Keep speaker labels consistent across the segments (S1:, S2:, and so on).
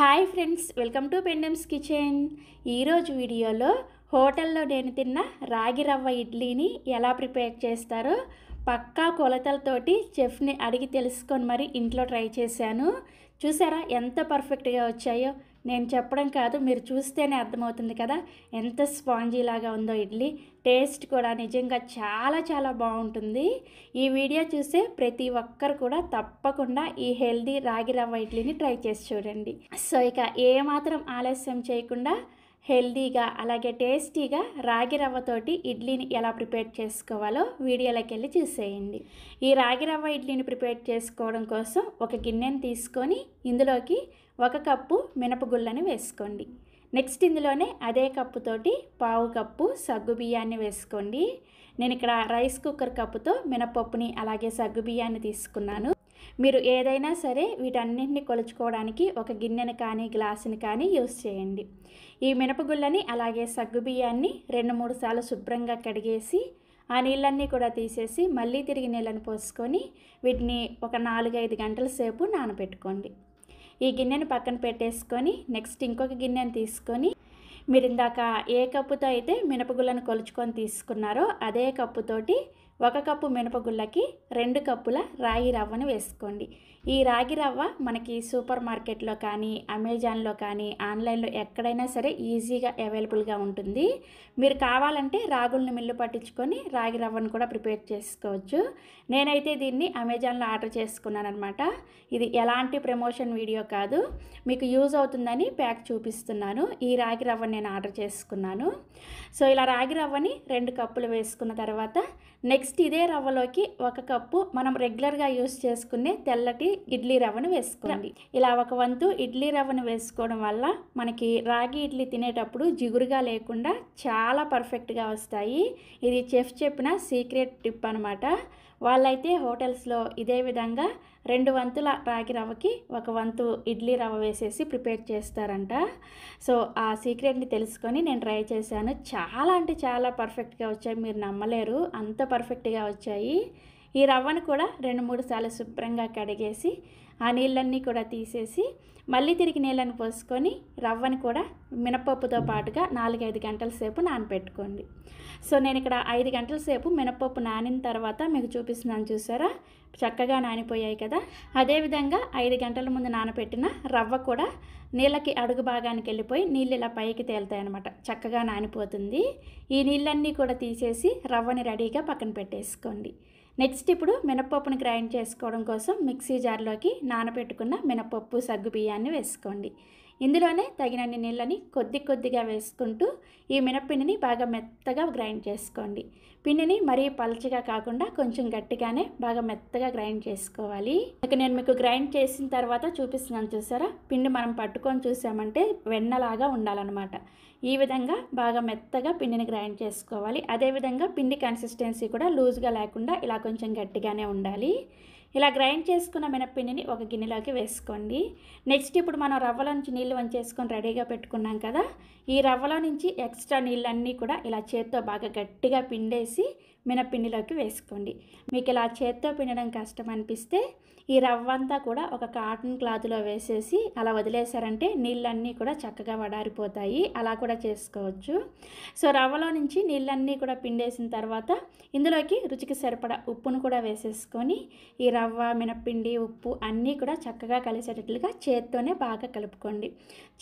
S1: hi friends welcome to పెండమ్స్ kitchen ఈరోజు వీడియోలో హోటల్లో నేను తిన్న రాగి రవ్వ ఇడ్లీని ఎలా ప్రిపేర్ చేస్తారో పక్కా కొలతలతోటి చెఫ్ని అడిగి తెలుసుకొని మరి ఇంట్లో ట్రై చేశాను చూసారా ఎంత పర్ఫెక్ట్గా వచ్చాయో నేను చెప్పడం కాదు మీరు చూస్తేనే అర్థమవుతుంది కదా ఎంత స్పాంజీ లాగా ఉందో ఇడ్లీ టేస్ట్ కూడా నిజంగా చాలా చాలా బాగుంటుంది ఈ వీడియో చూసే ప్రతి ఒక్కరు కూడా తప్పకుండా ఈ హెల్దీ రాగి రవ్వ ఇడ్లీని ట్రై చేసి చూడండి సో ఇక ఏమాత్రం ఆలస్యం చేయకుండా హెల్దీగా అలాగే టేస్టీగా రాగి రవ్వతోటి ఇడ్లీని ఎలా ప్రిపేర్ చేసుకోవాలో వీడియోలోకి వెళ్ళి చూసేయండి ఈ రాగి రవ్వ ఇడ్లీని ప్రిపేర్ చేసుకోవడం కోసం ఒక గిన్నెని తీసుకొని ఇందులోకి ఒక కప్పు మినపగుళ్ళని వేసుకోండి నెక్స్ట్ ఇందులోనే అదే కప్పుతోటి పావు కప్పు సగ్గు బియ్యాన్ని వేసుకోండి నేను ఇక్కడ రైస్ కుక్కర్ కప్పుతో మినపప్పుని అలాగే సగ్గు బియ్యాన్ని తీసుకున్నాను మీరు ఏదైనా సరే వీటన్నింటిని కొలుచుకోవడానికి ఒక గిన్నెను కానీ గ్లాసుని కానీ యూస్ చేయండి ఈ మినపగుళ్ళని అలాగే సగ్గుబియ్యాన్ని రెండు మూడు సార్లు శుభ్రంగా కడిగేసి ఆ నీళ్ళన్నీ కూడా తీసేసి మళ్ళీ తిరిగి నీళ్ళని పోసుకొని వీటిని ఒక నాలుగైదు గంటల సేపు నానబెట్టుకోండి ఈ గిన్నెను పక్కన పెట్టేసుకొని నెక్స్ట్ ఇంకొక గిన్నెను తీసుకొని మీరు ఇందాక ఏ కప్పుతో అయితే మినపగుళ్ళను కొలుచుకొని తీసుకున్నారో అదే కప్పుతోటి ఒక కప్పు మినపగుళ్ళకి రెండు కప్పుల రాగి రవ్వను వేసుకోండి ఈ రాగి రవ్వ మనకి సూపర్ మార్కెట్లో కానీ అమెజాన్లో కానీ ఆన్లైన్లో ఎక్కడైనా సరే ఈజీగా అవైలబుల్గా ఉంటుంది మీరు కావాలంటే రాగులను మిల్లు పట్టించుకొని రాగి రవ్వను కూడా ప్రిపేర్ చేసుకోవచ్చు నేనైతే దీన్ని అమెజాన్లో ఆర్డర్ చేసుకున్నాను అనమాట ఇది ఎలాంటి ప్రమోషన్ వీడియో కాదు మీకు యూజ్ అవుతుందని ప్యాక్ చూపిస్తున్నాను ఈ రాగి రవ్వను నేను ఆర్డర్ చేసుకున్నాను సో ఇలా రాగి రవ్వని రెండు కప్పులు వేసుకున్న తర్వాత నెక్స్ట్ నెక్స్ట్ ఇదే రవ్వలోకి ఒక కప్పు మనం రెగ్యులర్గా యూస్ చేసుకునే తెల్లటి ఇడ్లీ రవ్వను వేసుకోండి ఇలా ఒక వంతు ఇడ్లీ రవ్వను వేసుకోవడం వల్ల మనకి రాగి ఇడ్లీ తినేటప్పుడు జిగురుగా లేకుండా చాలా పర్ఫెక్ట్గా వస్తాయి ఇది చెఫ్ చెప్పిన సీక్రెట్ టిప్ అనమాట వాళ్ళైతే హోటల్స్లో ఇదే విధంగా రెండు వంతుల రాగి రవ్వకి ఒక వంతు ఇడ్లీ రవ్వ వేసేసి ప్రిపేర్ చేస్తారంట సో ఆ సీక్రెట్ని తెలుసుకొని నేను ట్రై చేశాను చాలా అంటే చాలా పర్ఫెక్ట్గా వచ్చాయి మీరు నమ్మలేరు అంత పర్ఫెక్ట్గా వచ్చాయి ఈ రవ్వను కూడా రెండు మూడు సార్లు శుభ్రంగా కడిగేసి ఆ నీళ్ళన్నీ కూడా తీసేసి మళ్ళీ తిరిగి నీళ్ళని పోసుకొని రవ్వని కూడా మినపప్పుతో పాటుగా నాలుగైదు గంటల సేపు నానపెట్టుకోండి సో నేను ఇక్కడ ఐదు గంటల సేపు మినపప్పు నానిన తర్వాత మీకు చూపిస్తున్నాను చూసారా చక్కగా నానిపోయాయి కదా అదేవిధంగా ఐదు గంటల ముందు నానబెట్టిన రవ్వ కూడా నీళ్ళకి అడుగు భాగానికి వెళ్ళిపోయి నీళ్ళు ఇలా పైకి తేలుతాయి అనమాట చక్కగా నానిపోతుంది ఈ నీళ్ళన్నీ కూడా తీసేసి రవ్వని రెడీగా పక్కన పెట్టేసుకోండి నెక్స్ట్ ఇప్పుడు మినపప్పును గ్రైండ్ చేసుకోవడం కోసం మిక్సీ జార్లోకి నానబెట్టుకున్న మినపప్పు సగ్గు బియ్యాన్ని వేసుకోండి ఇందులోనే తగినన్ని నీళ్ళని కొద్ది కొద్దిగా వేసుకుంటూ ఈ మినప్పిండిని బాగా మెత్తగా గ్రైండ్ చేసుకోండి పిండిని మరీ పలచగా కాకుండా కొంచెం గట్టిగానే బాగా మెత్తగా గ్రైండ్ చేసుకోవాలి ఇక నేను మీకు గ్రైండ్ చేసిన తర్వాత చూపిస్తున్నాను చూసారా పిండి మనం పట్టుకొని చూసామంటే వెన్నలాగా ఉండాలన్నమాట ఈ విధంగా బాగా మెత్తగా పిండిని గ్రైండ్ చేసుకోవాలి అదేవిధంగా పిండి కన్సిస్టెన్సీ కూడా లూజ్గా లేకుండా ఇలా కొంచెం గట్టిగానే ఉండాలి ఇలా గ్రైండ్ చేసుకున్న మినప్పిండిని ఒక గిన్నెలోకి వేసుకోండి నెక్స్ట్ ఇప్పుడు మనం రవ్వలో నుంచి నీళ్ళు వంచేసుకొని రెడీగా పెట్టుకున్నాం కదా ఈ రవ్వలో నుంచి ఎక్స్ట్రా నీళ్ళన్నీ కూడా ఇలా చేత్తో బాగా గట్టిగా పిండేసి మినప్పిండిలోకి వేసుకోండి మీకు ఇలా చేత్తో పిండడం కష్టం అనిపిస్తే ఈ రవ్వ అంతా కూడా ఒక కాటన్ క్లాత్లో వేసేసి అలా వదిలేశారంటే నీళ్ళన్నీ కూడా చక్కగా వడారిపోతాయి అలా కూడా చేసుకోవచ్చు సో రవ్వలో నుంచి నీళ్ళన్నీ కూడా పిండేసిన తర్వాత ఇందులోకి రుచికి సరిపడా ఉప్పును కూడా వేసేసుకొని ఈ రవ్వ మినప్పిండి ఉప్పు అన్నీ కూడా చక్కగా కలిసేటట్లుగా చేత్తోనే బాగా కలుపుకోండి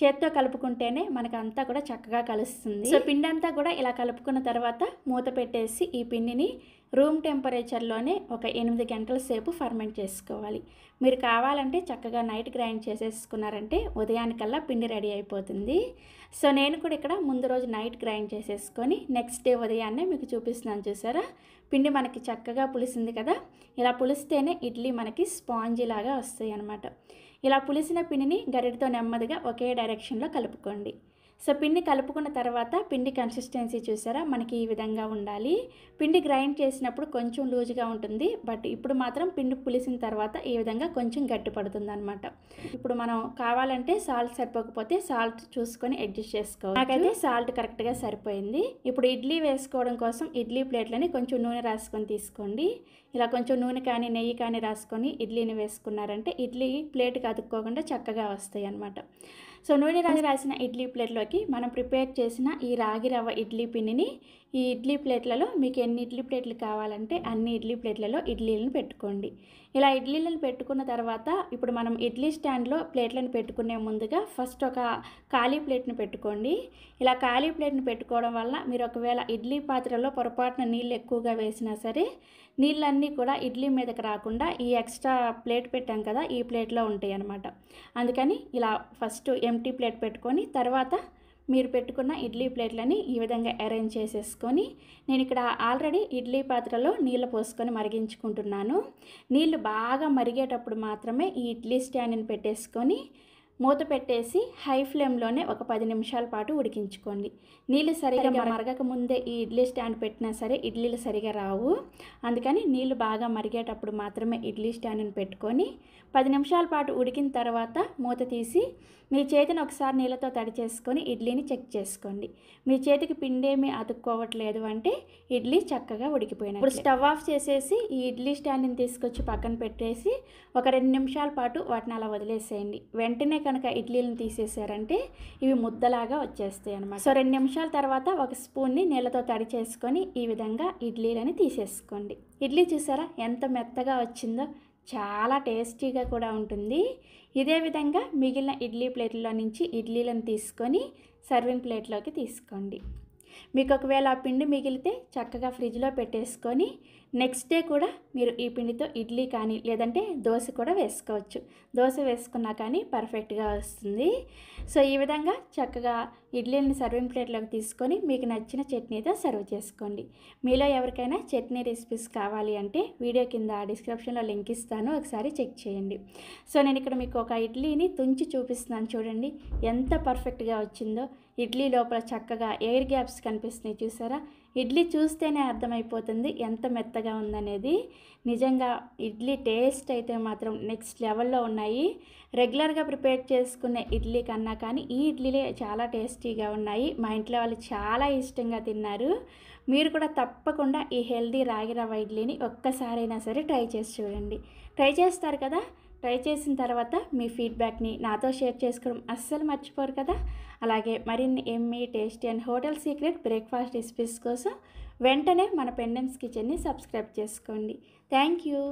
S1: చేత్తో కలుపుకుంటేనే మనకు అంతా కూడా చక్కగా కలుస్తుంది సో పిండి అంతా కూడా ఇలా కలుపుకున్న తర్వాత మూత పెట్టేసి ఈ పిండిని రూమ్ టెంపరేచర్లోనే ఒక ఎనిమిది గంటల సేపు ఫర్మెంట్ చేసుకోవాలి మీరు కావాలంటే చక్కగా నైట్ గ్రైండ్ చేసేసుకున్నారంటే ఉదయానికల్లా పిండి రెడీ అయిపోతుంది సో నేను కూడా ఇక్కడ ముందు రోజు నైట్ గ్రైండ్ చేసేసుకొని నెక్స్ట్ డే ఉదయాన్నే మీకు చూపిస్తున్నాను చూసారా పిండి మనకి చక్కగా పులిసింది కదా ఇలా పులిస్తేనే ఇడ్లీ మనకి స్పాంజీ లాగా వస్తాయి అన్నమాట ఇలా పులిసిన పిండిని గరిటతో నెమ్మదిగా ఒకే డైరెక్షన్లో కలుపుకోండి సో పిండి కలుపుకున్న తర్వాత పిండి కన్సిస్టెన్సీ చూసారా మనకి ఈ విధంగా ఉండాలి పిండి గ్రైండ్ చేసినప్పుడు కొంచెం లూజ్గా ఉంటుంది బట్ ఇప్పుడు మాత్రం పిండి పులిసిన తర్వాత ఈ విధంగా కొంచెం గట్టి పడుతుంది అనమాట ఇప్పుడు మనం కావాలంటే సాల్ట్ సరిపోకపోతే సాల్ట్ చూసుకొని అడ్జస్ట్ చేసుకోవాలి నాకైతే సాల్ట్ కరెక్ట్గా సరిపోయింది ఇప్పుడు ఇడ్లీ వేసుకోవడం కోసం ఇడ్లీ ప్లేట్లని కొంచెం నూనె రాసుకొని తీసుకోండి ఇలా కొంచెం నూనె కానీ నెయ్యి కానీ రాసుకొని ఇడ్లీని వేసుకున్నారంటే ఇడ్లీ ప్లేట్కి అతుక్కోకుండా చక్కగా వస్తాయి అనమాట సో నూనె రాజు రాసిన ఇడ్లీ ప్లేట్లోకి మనం ప్రిపేర్ చేసిన ఈ రాగి రవ్వ ఇడ్లీ పిండిని ఈ ఇడ్లీ ప్లేట్లలో మీకు ఎన్ని ఇడ్లీ ప్లేట్లు కావాలంటే అన్ని ఇడ్లీ ప్లేట్లలో ఇడ్లీలను పెట్టుకోండి ఇలా ఇడ్లీలను పెట్టుకున్న తర్వాత ఇప్పుడు మనం ఇడ్లీ స్టాండ్లో ప్లేట్లను పెట్టుకునే ముందుగా ఫస్ట్ ఒక ఖాళీ ప్లేట్ని పెట్టుకోండి ఇలా ఖాళీ ప్లేట్ని పెట్టుకోవడం వల్ల మీరు ఒకవేళ ఇడ్లీ పాత్రలో పొరపాటున నీళ్ళు ఎక్కువగా వేసినా సరే నీళ్ళన్నీ కూడా ఇడ్లీ మీదకి రాకుండా ఈ ఎక్స్ట్రా ప్లేట్ పెట్టాం కదా ఈ ప్లేట్లో ఉంటాయి అన్నమాట అందుకని ఇలా ఫస్ట్ ఎం ఎంటీ ప్లేట్ పెట్టుకొని తర్వాత మీరు పెట్టుకున్న ఇడ్లీ ప్లేట్లని ఈ విధంగా అరేంజ్ చేసేసుకొని నేను ఇక్కడ ఆల్రెడీ ఇడ్లీ పాత్రలో నీళ్ళు పోసుకొని మరిగించుకుంటున్నాను నీళ్ళు బాగా మరిగేటప్పుడు మాత్రమే ఈ ఇడ్లీ స్టాండ్ని పెట్టేసుకొని మూత పెట్టేసి హై ఫ్లేమ్లోనే ఒక పది నిమిషాల పాటు ఉడికించుకోండి నీళ్ళు సరిగా మరగక ముందే ఈ ఇడ్లీ స్టాండ్ పెట్టినా సరే ఇడ్లీలు సరిగా రావు అందుకని నీళ్ళు బాగా మరిగేటప్పుడు మాత్రమే ఇడ్లీ స్టాండ్ని పెట్టుకొని పది నిమిషాల పాటు ఉడికిన తర్వాత మూత తీసి మీ చేతిని ఒకసారి నీళ్ళతో తడి చేసుకొని ఇడ్లీని చెక్ చేసుకోండి మీ చేతికి పిండేమీ అతుక్కోవట్లేదు అంటే ఇడ్లీ చక్కగా ఉడికిపోయినాయి ఇప్పుడు స్టవ్ ఆఫ్ చేసేసి ఈ ఇడ్లీ స్టాండ్ని తీసుకొచ్చి పక్కన పెట్టేసి ఒక రెండు నిమిషాల పాటు వాటిని అలా వదిలేసేయండి వెంటనే కనుక ఇడ్లీలను తీసేసారంటే ఇవి ముద్దలాగా వచ్చేస్తాయి అనమాట సో రెండు నిమిషాల తర్వాత ఒక స్పూన్ని నీళ్ళతో తడి చేసుకొని ఈ విధంగా ఇడ్లీలని తీసేసుకోండి ఇడ్లీ చూసారా ఎంత మెత్తగా వచ్చిందో చాలా టేస్టీగా కూడా ఉంటుంది ఇదే విధంగా మిగిలిన ఇడ్లీ ప్లేట్లో నుంచి ఇడ్లీలను తీసుకొని సర్వింగ్ ప్లేట్లోకి తీసుకోండి మీకు ఒకవేళ ఆ పిండి మిగిలితే చక్కగా ఫ్రిడ్జ్లో పెట్టేసుకొని నెక్స్ట్ డే కూడా మీరు ఈ పిండితో ఇడ్లీ కానీ లేదంటే దోశ కూడా వేసుకోవచ్చు దోశ వేసుకున్నా కానీ పర్ఫెక్ట్గా వస్తుంది సో ఈ విధంగా చక్కగా ఇడ్లీని సర్వింగ్ ప్లేట్లోకి తీసుకొని మీకు నచ్చిన చట్నీతో సర్వ్ చేసుకోండి మీలో ఎవరికైనా చట్నీ రెసిపీస్ కావాలి అంటే వీడియో కింద డిస్క్రిప్షన్లో లింక్ ఇస్తాను ఒకసారి చెక్ చేయండి సో నేను ఇక్కడ మీకు ఒక ఇడ్లీని తుంచి చూపిస్తున్నాను చూడండి ఎంత పర్ఫెక్ట్గా వచ్చిందో ఇడ్లీ లోపల చక్కగా ఎయిర్ గ్యాప్స్ కనిపిస్తున్నాయి చూసారా ఇడ్లీ చూస్తేనే అర్థమైపోతుంది ఎంత మెత్తగా ఉందనేది నిజంగా ఇడ్లీ టేస్ట్ అయితే మాత్రం నెక్స్ట్ లెవెల్లో ఉన్నాయి రెగ్యులర్గా ప్రిపేర్ చేసుకునే ఇడ్లీ కన్నా కానీ ఈ ఇడ్లీలే చాలా టేస్టీగా ఉన్నాయి మా ఇంట్లో వాళ్ళు చాలా ఇష్టంగా తిన్నారు మీరు కూడా తప్పకుండా ఈ హెల్దీ రాగి ఇడ్లీని ఒక్కసారైనా సరే ట్రై చేసి చూడండి ట్రై చేస్తారు కదా ట్రై చేసిన తర్వాత మీ ఫీడ్బ్యాక్ని నాతో షేర్ చేసుకోవడం అస్సలు మర్చిపోరు కదా అలాగే మరిన్ని yummy tasty and hotel secret breakfast recipes కోసం వెంటనే మన పెండెన్స్ కిచెన్ని సబ్స్క్రైబ్ చేసుకోండి థ్యాంక్ యూ